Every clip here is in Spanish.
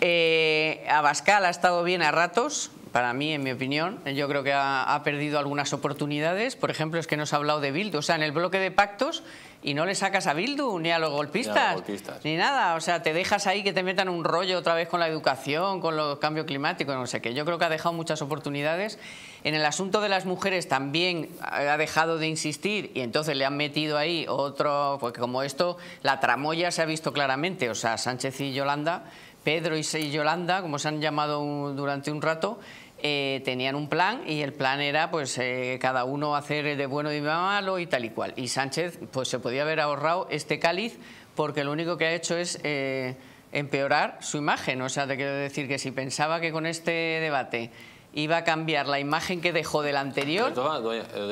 Eh, Abascal ha estado bien a ratos, para mí, en mi opinión. Yo creo que ha, perdido algunas oportunidades. Por ejemplo, es que nos ha hablado de Bildu. O sea, en el bloque de pactos y no le sacas a Bildu ni a los golpistas. Ni, nada. O sea, te dejas ahí que te metan un rollo otra vez con la educación, con los cambios climáticos, no sé qué. Yo creo que ha dejado muchas oportunidades. En el asunto de las mujeres también ha dejado de insistir y entonces le han metido ahí otro... Porque como esto, la tramoya se ha visto claramente. O sea, Sánchez y Yolanda Pedro y Yolanda, como se han llamado durante un rato, eh, tenían un plan y el plan era pues eh, cada uno hacer de bueno y de malo y tal y cual. Y Sánchez pues se podía haber ahorrado este cáliz porque lo único que ha hecho es eh, empeorar su imagen. O sea, te quiero decir que si pensaba que con este debate iba a cambiar la imagen que dejó del anterior, ah,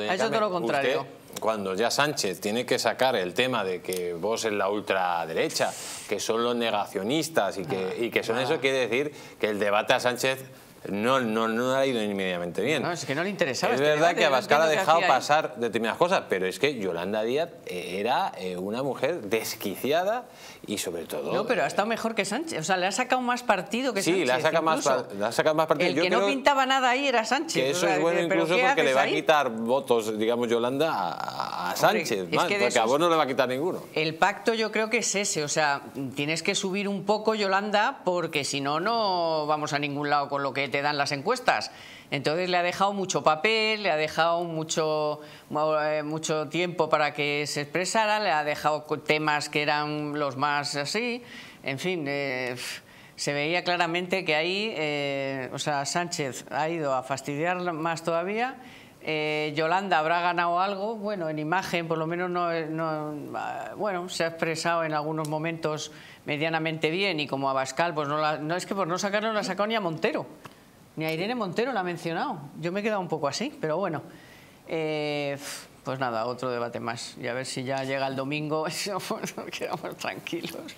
ha hecho todo lo contrario cuando ya Sánchez tiene que sacar el tema de que vos es la ultraderecha, que son los negacionistas y que, ah, y que son eso, quiere decir que el debate a Sánchez no, no, no ha ido inmediatamente bien. No, es que no le interesaba. Es este verdad que Abascal ha dejado pasar determinadas cosas, pero es que Yolanda Díaz eh, era eh, una mujer desquiciada y sobre todo... No, pero ha eh, estado mejor que Sánchez. O sea, le ha sacado más partido que sí, Sánchez. Sí, le ha sacado más, más partido. El que no pintaba nada ahí era Sánchez. Que eso es bueno incluso porque le va a quitar votos, digamos, Yolanda a, Sánchez, porque a vos no le va a quitar ninguno. El pacto yo creo que es ese, o sea, tienes que subir un poco, Yolanda, porque si no, no vamos a ningún lado con lo que te dan las encuestas. Entonces le ha dejado mucho papel, le ha dejado mucho, eh, mucho tiempo para que se expresara, le ha dejado temas que eran los más así, en fin... Eh, se veía claramente que ahí, eh, o sea, Sánchez ha ido a fastidiar más todavía eh, Yolanda habrá ganado algo, bueno, en imagen, por lo menos no, ah, bueno, se ha expresado en algunos momentos medianamente bien y como Abascal, pues no, la, no es que por no sacarlo no la ha sacado ni a Montero, ni a Irene Montero la ha mencionado. Yo me he quedado un poco así, pero bueno. Eh, pues nada, otro debate más y a ver si ya llega el domingo eso pues, nos quedamos tranquilos.